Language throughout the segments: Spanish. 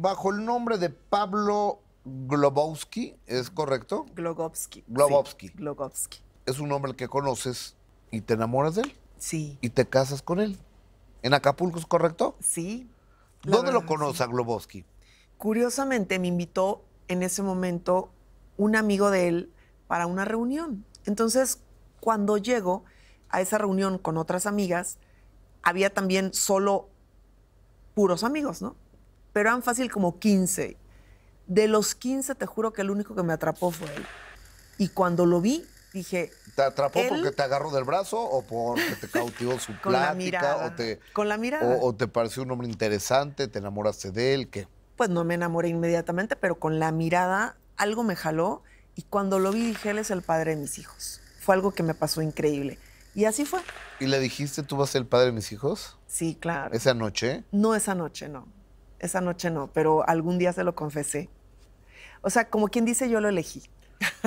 bajo el nombre de Pablo Globowski, ¿es correcto? Globowski. Globowski. Globowski. Es un hombre que conoces y te enamoras de él. Sí. Y te casas con él. ¿En Acapulco es correcto? Sí. ¿Dónde lo conoce a Globowski? Curiosamente me invitó en ese momento un amigo de él para una reunión. Entonces, cuando llego a esa reunión con otras amigas, había también solo puros amigos, ¿no? pero eran fácil como 15. De los 15, te juro que el único que me atrapó fue él. Y cuando lo vi, dije. ¿Te atrapó porque te agarró del brazo o porque te cautivó su con plática? La mirada. O te, con la mirada. O, o, te pareció un hombre interesante? ¿Te enamoraste de él? ¿Qué? Pues no me enamoré inmediatamente, pero con la mirada algo me jaló. Y cuando lo vi, dije, él es el padre de mis hijos. Fue algo que me pasó increíble. Y así fue. ¿Y le dijiste, tú vas a ser el padre de mis hijos? Sí, claro. ¿Esa noche? No, esa noche, no esa noche no, pero algún día se lo confesé. O sea, como quien dice, yo lo elegí.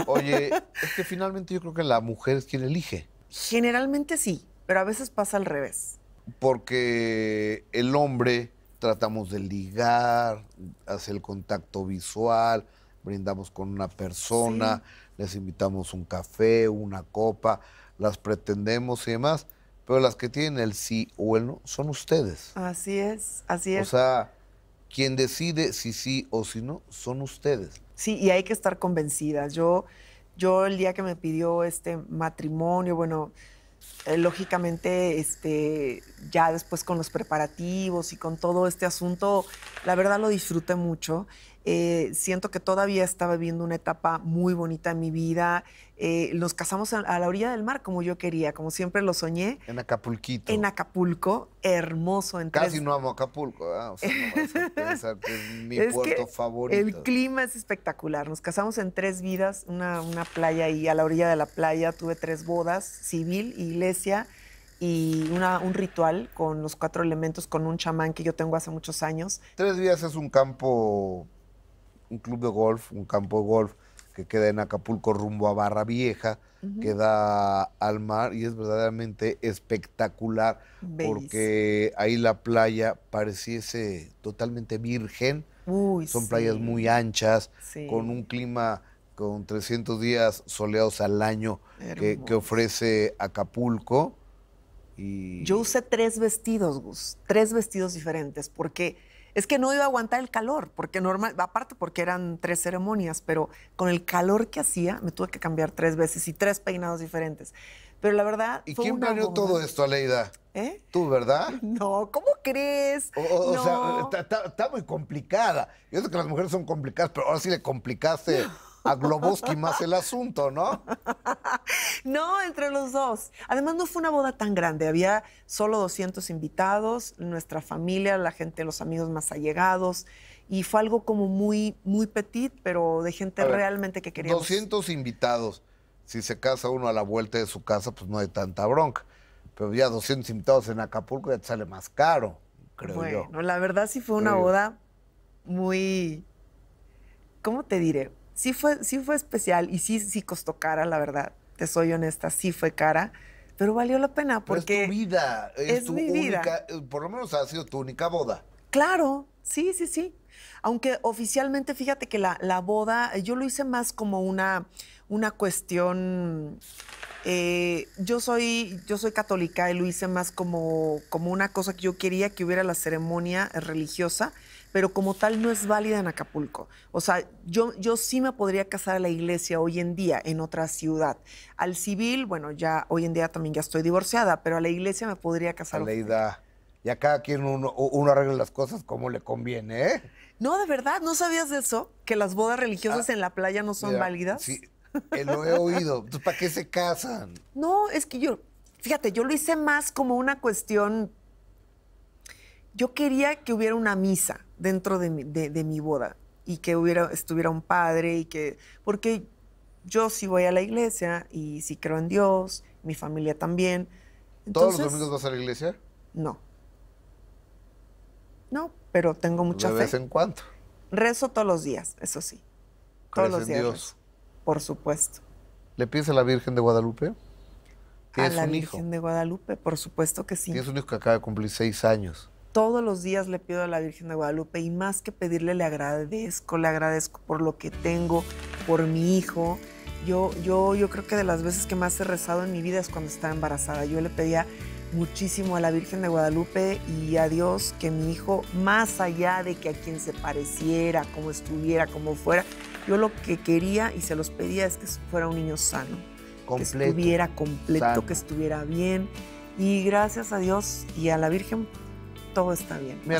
Oye, es que finalmente yo creo que la mujer es quien elige. Generalmente sí, pero a veces pasa al revés. Porque el hombre tratamos de ligar, hace el contacto visual, brindamos con una persona, les invitamos un café, una copa, las pretendemos y demás, pero las que tienen el sí o el no son ustedes. Así es, así es. O sea, quien decide si sí o si no son ustedes. Sí, y hay que estar convencidas. Yo, yo el día que me pidió este matrimonio, bueno, eh, lógicamente, este, ya después con los preparativos y con todo este asunto, la verdad lo disfruté mucho. Eh, siento que todavía estaba viviendo una etapa muy bonita en mi vida. Eh, nos casamos a, la orilla del mar como yo quería, como siempre lo soñé. En Acapulquito. En Acapulco, hermoso. En Casi no amo Acapulco, ¿verdad? Ah, o sea, no es mi puerto favorito. El clima es espectacular. Nos casamos en tres vidas, una, playa y a la orilla de la playa tuve tres bodas, civil, iglesia y una, un ritual con los cuatro elementos, con un chamán que yo tengo hace muchos años. Tres vidas es un campo un club de golf, un campo de golf que queda en Acapulco rumbo a Barra Vieja, queda al mar y es verdaderamente espectacular porque ahí la playa pareciese totalmente virgen. Uy, Son playas muy anchas, con un clima con 300 días soleados al año que, ofrece Acapulco. Yo usé tres vestidos, Gus, tres vestidos diferentes, porque es que no iba a aguantar el calor, porque normal, aparte porque eran tres ceremonias, pero con el calor que hacía me tuve que cambiar tres veces y tres peinados diferentes. Pero la verdad. ¿Y quién planeó todo esto, Aleida? ¿Eh? ¿Tú, verdad? No, ¿cómo crees? O, sea, está, muy complicada. Yo sé que las mujeres son complicadas, pero ahora sí le complicaste a Globoski más el asunto, ¿no? No, entre los dos. Además, no fue una boda tan grande. Había solo 200 invitados, nuestra familia, la gente, los amigos más allegados. Y fue algo como muy, muy petit, pero de gente realmente que quería. 200 invitados. Si se casa uno a la vuelta de su casa, pues no hay tanta bronca. Pero ya 200 invitados en Acapulco ya te sale más caro, creo yo. Bueno, la verdad sí fue una boda muy. ¿Cómo te diré? Sí fue, sí fue especial y sí, sí costó cara, la verdad soy honesta, sí fue cara, pero valió la pena porque... es tu vida, es, tu única, eh, por lo menos ha sido tu única boda. Claro, sí, sí, sí. Aunque oficialmente, fíjate que la, boda, eh, yo lo hice más como una, una cuestión... Eh, yo, soy, yo soy católica y lo hice más como, como una cosa que yo quería que hubiera la ceremonia religiosa pero como tal no es válida en Acapulco. O sea, yo, yo sí me podría casar a la iglesia hoy en día en otra ciudad. Al civil, bueno, ya hoy en día también ya estoy divorciada, pero a la iglesia me podría casar. la Aleida, y a cada quien uno, uno arregla las cosas como le conviene, ¿eh? No, de verdad, ¿no sabías de eso? Que las bodas religiosas ah, en la playa no son válidas. Sí, eh, lo he oído. ¿Para qué se casan? No, es que yo, fíjate, yo lo hice más como una cuestión yo quería que hubiera una misa dentro de mi, boda y que hubiera, estuviera un padre y que, porque yo sí voy a la iglesia y sí creo en Dios, mi familia también. ¿Todos los domingos vas a la iglesia? No. No, pero tengo mucha fe. ¿De vez en cuando? Rezo todos los días, eso sí. Todos los días. por supuesto. ¿Le pides a la Virgen de Guadalupe? A la Virgen de Guadalupe, por supuesto que sí. Tienes un hijo que acaba de cumplir seis años todos los días le pido a la Virgen de Guadalupe y más que pedirle le agradezco, le agradezco por lo que tengo, por mi hijo. Yo, yo, yo creo que de las veces que más he rezado en mi vida es cuando estaba embarazada. Yo le pedía muchísimo a la Virgen de Guadalupe y a Dios que mi hijo, más allá de que a quien se pareciera, como estuviera, como fuera, yo lo que quería y se los pedía es que fuera un niño sano, que estuviera completo, que estuviera bien. Y gracias a Dios y a la Virgen todo está bien.